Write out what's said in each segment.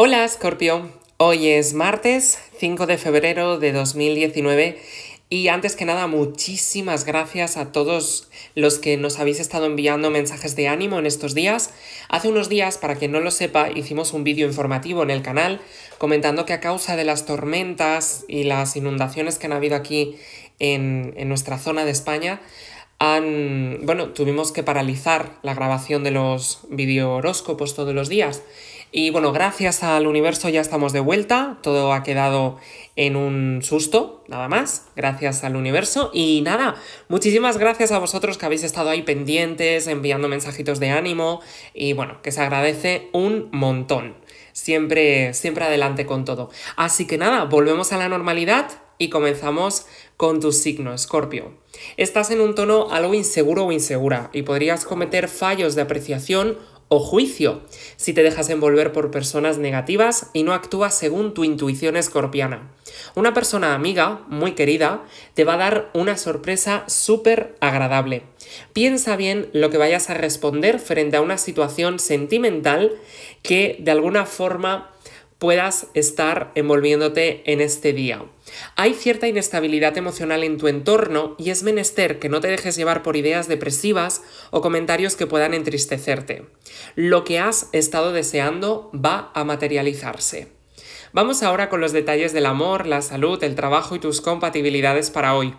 Hola Scorpio, hoy es martes 5 de febrero de 2019 y antes que nada muchísimas gracias a todos los que nos habéis estado enviando mensajes de ánimo en estos días. Hace unos días, para quien no lo sepa, hicimos un vídeo informativo en el canal comentando que a causa de las tormentas y las inundaciones que han habido aquí en, nuestra zona de España, han, bueno, tuvimos que paralizar la grabación de los videohoróscopos todos los días y bueno, gracias al universo ya estamos de vuelta, todo ha quedado en un susto, nada más, gracias al universo. Y nada, muchísimas gracias a vosotros que habéis estado ahí pendientes, enviando mensajitos de ánimo y bueno, que se agradece un montón. Siempre, siempre adelante con todo. Así que nada, volvemos a la normalidad y comenzamos con tu signo, Escorpio. Estás en un tono algo inseguro o insegura y podrías cometer fallos de apreciación o juicio si te dejas envolver por personas negativas y no actúas según tu intuición escorpiana. Una persona amiga, muy querida, te va a dar una sorpresa súper agradable. Piensa bien lo que vayas a responder frente a una situación sentimental que de alguna forma puedas estar envolviéndote en este día. Hay cierta inestabilidad emocional en tu entorno y es menester que no te dejes llevar por ideas depresivas o comentarios que puedan entristecerte. Lo que has estado deseando va a materializarse. Vamos ahora con los detalles del amor, la salud, el trabajo y tus compatibilidades para hoy.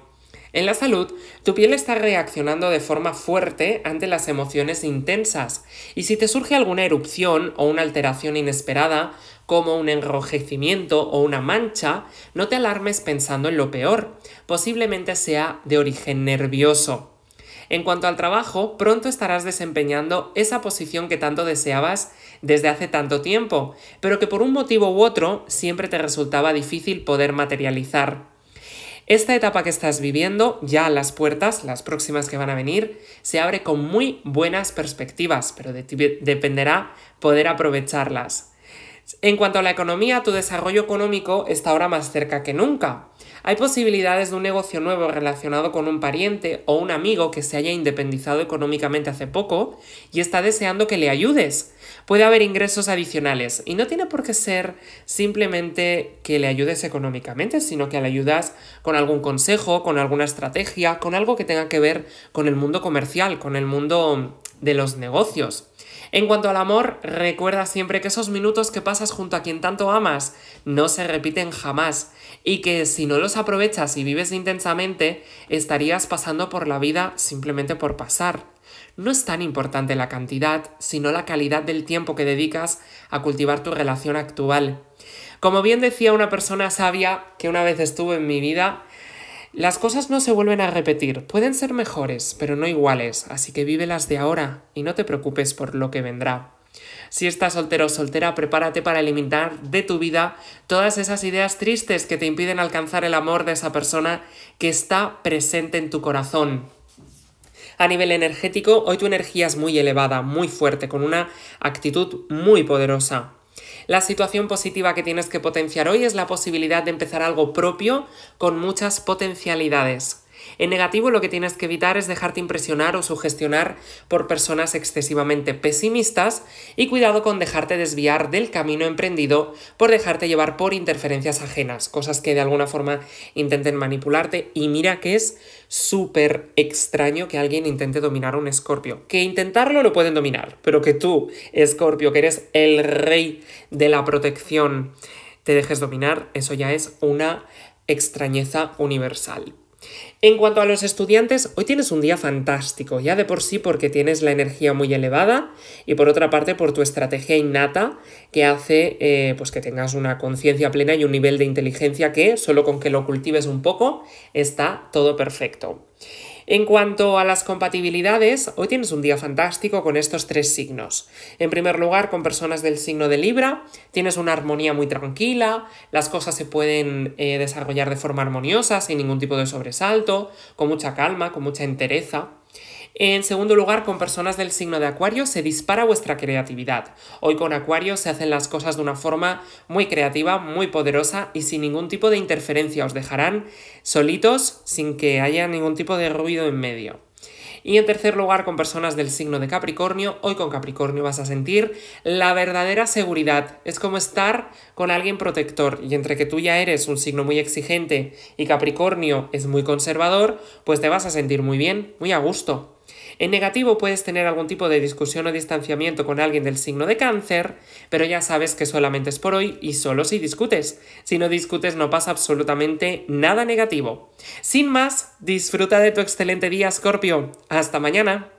En la salud, tu piel está reaccionando de forma fuerte ante las emociones intensas y si te surge alguna erupción o una alteración inesperada, como un enrojecimiento o una mancha, no te alarmes pensando en lo peor, posiblemente sea de origen nervioso. En cuanto al trabajo, pronto estarás desempeñando esa posición que tanto deseabas desde hace tanto tiempo, pero que por un motivo u otro siempre te resultaba difícil poder materializar. Esta etapa que estás viviendo, ya las puertas, las próximas que van a venir, se abre con muy buenas perspectivas, pero dependerá poder aprovecharlas. En cuanto a la economía, tu desarrollo económico está ahora más cerca que nunca. Hay posibilidades de un negocio nuevo relacionado con un pariente o un amigo que se haya independizado económicamente hace poco y está deseando que le ayudes. Puede haber ingresos adicionales y no tiene por qué ser simplemente que le ayudes económicamente, sino que le ayudas con algún consejo, con alguna estrategia, con algo que tenga que ver con el mundo comercial, con el mundo de los negocios. En cuanto al amor, recuerda siempre que esos minutos que pasas junto a quien tanto amas no se repiten jamás y que si no los aprovechas y vives intensamente, estarías pasando por la vida simplemente por pasar. No es tan importante la cantidad, sino la calidad del tiempo que dedicas a cultivar tu relación actual. Como bien decía una persona sabia que una vez estuvo en mi vida, las cosas no se vuelven a repetir, pueden ser mejores, pero no iguales, así que vive las de ahora y no te preocupes por lo que vendrá. Si estás soltero o soltera, prepárate para eliminar de tu vida todas esas ideas tristes que te impiden alcanzar el amor de esa persona que está presente en tu corazón. A nivel energético, hoy tu energía es muy elevada, muy fuerte, con una actitud muy poderosa. La situación positiva que tienes que potenciar hoy es la posibilidad de empezar algo propio con muchas potencialidades. En negativo lo que tienes que evitar es dejarte impresionar o sugestionar por personas excesivamente pesimistas y cuidado con dejarte desviar del camino emprendido por dejarte llevar por interferencias ajenas, cosas que de alguna forma intenten manipularte y mira que es súper extraño que alguien intente dominar un escorpio. Que intentarlo lo pueden dominar, pero que tú, escorpio, que eres el rey de la protección, te dejes dominar, eso ya es una extrañeza universal. En cuanto a los estudiantes, hoy tienes un día fantástico, ya de por sí porque tienes la energía muy elevada y por otra parte por tu estrategia innata que hace eh, pues que tengas una conciencia plena y un nivel de inteligencia que solo con que lo cultives un poco está todo perfecto. En cuanto a las compatibilidades, hoy tienes un día fantástico con estos tres signos. En primer lugar, con personas del signo de Libra, tienes una armonía muy tranquila, las cosas se pueden eh, desarrollar de forma armoniosa, sin ningún tipo de sobresalto, con mucha calma, con mucha entereza. En segundo lugar, con personas del signo de Acuario se dispara vuestra creatividad. Hoy con Acuario se hacen las cosas de una forma muy creativa, muy poderosa y sin ningún tipo de interferencia. Os dejarán solitos sin que haya ningún tipo de ruido en medio. Y en tercer lugar, con personas del signo de Capricornio, hoy con Capricornio vas a sentir la verdadera seguridad. Es como estar con alguien protector y entre que tú ya eres un signo muy exigente y Capricornio es muy conservador, pues te vas a sentir muy bien, muy a gusto. En negativo puedes tener algún tipo de discusión o distanciamiento con alguien del signo de cáncer, pero ya sabes que solamente es por hoy y solo si discutes. Si no discutes no pasa absolutamente nada negativo. Sin más, disfruta de tu excelente día, Scorpio. Hasta mañana.